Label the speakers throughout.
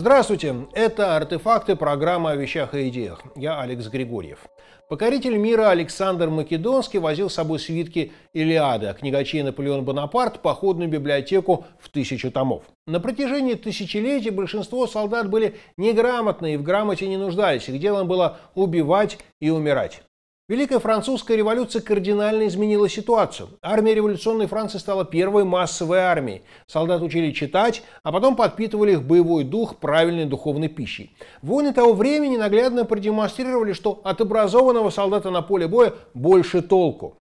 Speaker 1: Здравствуйте, это «Артефакты» программа о вещах и идеях. Я Алекс Григорьев. Покоритель мира Александр Македонский возил с собой свитки «Илиада», книгачей Наполеон Бонапарт, походную библиотеку в тысячу томов. На протяжении тысячелетий большинство солдат были неграмотны и в грамоте не нуждались. Их делом было убивать и умирать. Великая французская революция кардинально изменила ситуацию. Армия революционной Франции стала первой массовой армией. Солдат учили читать, а потом подпитывали их боевой дух правильной духовной пищей. Войны того времени наглядно продемонстрировали, что от образованного солдата на поле боя больше толку.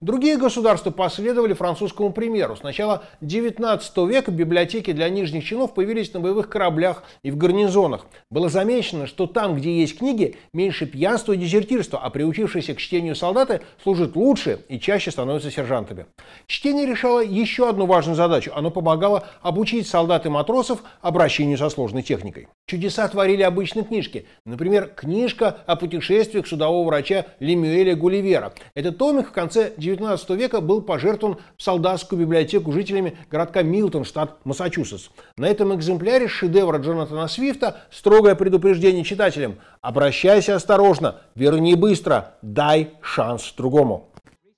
Speaker 1: Другие государства последовали французскому примеру. С начала XIX века библиотеки для нижних чинов появились на боевых кораблях и в гарнизонах. Было замечено, что там, где есть книги, меньше пьянства и дезертирства, а приучившиеся к чтению солдаты служат лучше и чаще становятся сержантами. Чтение решало еще одну важную задачу. Оно помогало обучить солдат и матросов обращению со сложной техникой. Чудеса творили обычные книжки. Например, книжка о путешествиях судового врача Лемюэля Гулливера. Это томик в конце XIX XIX века был пожертвован в солдатскую библиотеку жителями городка Милтон, штат Массачусетс. На этом экземпляре шедевра Джонатана Свифта строгое предупреждение читателям «Обращайся осторожно, верни быстро, дай шанс другому».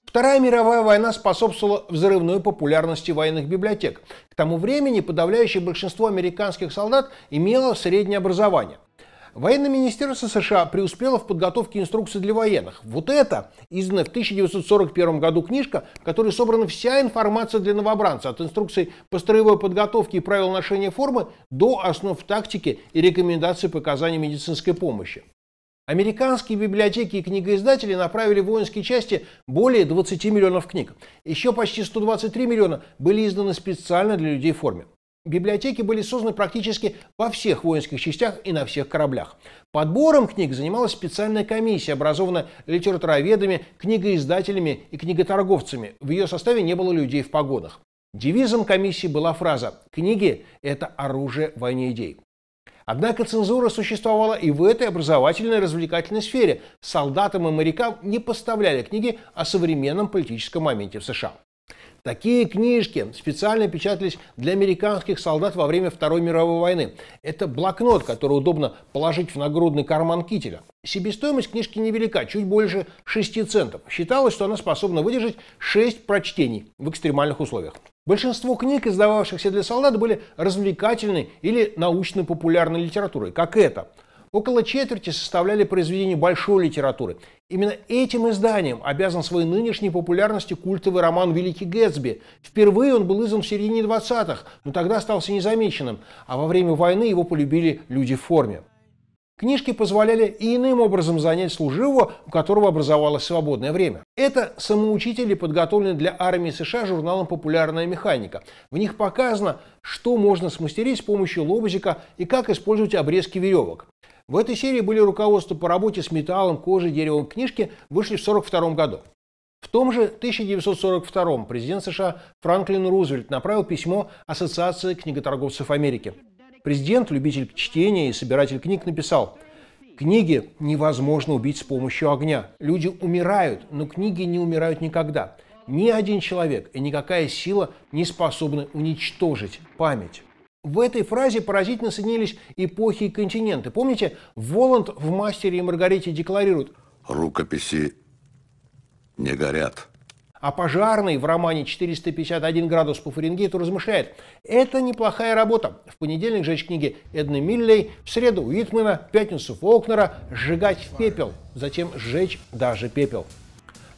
Speaker 1: Вторая мировая война способствовала взрывной популярности военных библиотек. К тому времени подавляющее большинство американских солдат имело среднее образование – Военное министерство США преуспело в подготовке инструкции для военных. Вот это, изданная в 1941 году книжка, в которой собрана вся информация для новобранца, от инструкций по строевой подготовке и правил ношения формы до основ тактики и рекомендаций по оказанию медицинской помощи. Американские библиотеки и книгоиздатели направили в воинские части более 20 миллионов книг. Еще почти 123 миллиона были изданы специально для людей в форме библиотеки были созданы практически во всех воинских частях и на всех кораблях. Подбором книг занималась специальная комиссия, образованная литературоведами, книгоиздателями и книготорговцами. В ее составе не было людей в погонах. Девизом комиссии была фраза «Книги – это оружие в идей». Однако цензура существовала и в этой образовательной развлекательной сфере. Солдатам и морякам не поставляли книги о современном политическом моменте в США. Такие книжки специально печатались для американских солдат во время Второй мировой войны. Это блокнот, который удобно положить в нагрудный карман кителя. Себестоимость книжки невелика, чуть больше 6 центов. Считалось, что она способна выдержать 6 прочтений в экстремальных условиях. Большинство книг, издававшихся для солдат, были развлекательной или научно-популярной литературой, как это – Около четверти составляли произведения большой литературы. Именно этим изданием обязан своей нынешней популярности культовый роман «Великий Гэтсби». Впервые он был издан в середине 20-х, но тогда остался незамеченным, а во время войны его полюбили люди в форме. Книжки позволяли и иным образом занять служивого, у которого образовалось свободное время. Это самоучители, подготовленные для армии США журналом «Популярная механика». В них показано, что можно смастерить с помощью лобзика и как использовать обрезки веревок. В этой серии были руководства по работе с металлом, кожей, деревом. Книжки вышли в 1942 году. В том же 1942 президент США Франклин Рузвельт направил письмо Ассоциации книготорговцев Америки. Президент, любитель чтения и собиратель книг, написал «Книги невозможно убить с помощью огня. Люди умирают, но книги не умирают никогда. Ни один человек и никакая сила не способны уничтожить память». В этой фразе поразительно соединились эпохи и континенты. Помните, Воланд в «Мастере и Маргарите» декларирует «Рукописи не горят». А пожарный в романе «451 градус по Фаренгейту» размышляет. Это неплохая работа. В понедельник жечь книги Эдны Миллей, в среду Уитмена, в пятницу Фолкнера, сжигать пепел, затем сжечь даже пепел.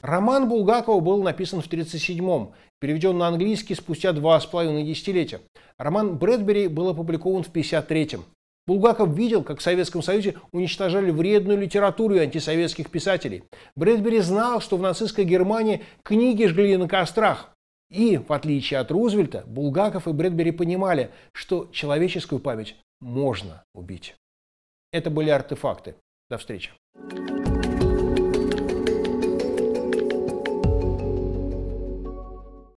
Speaker 1: Роман Булгакова был написан в 1937-м, переведен на английский спустя два с половиной десятилетия. Роман Брэдбери был опубликован в 1953-м. Булгаков видел, как в Советском Союзе уничтожали вредную литературу антисоветских писателей. Брэдбери знал, что в нацистской Германии книги жгли на кострах. И, в отличие от Рузвельта, Булгаков и Брэдбери понимали, что человеческую память можно убить. Это были артефакты. До встречи.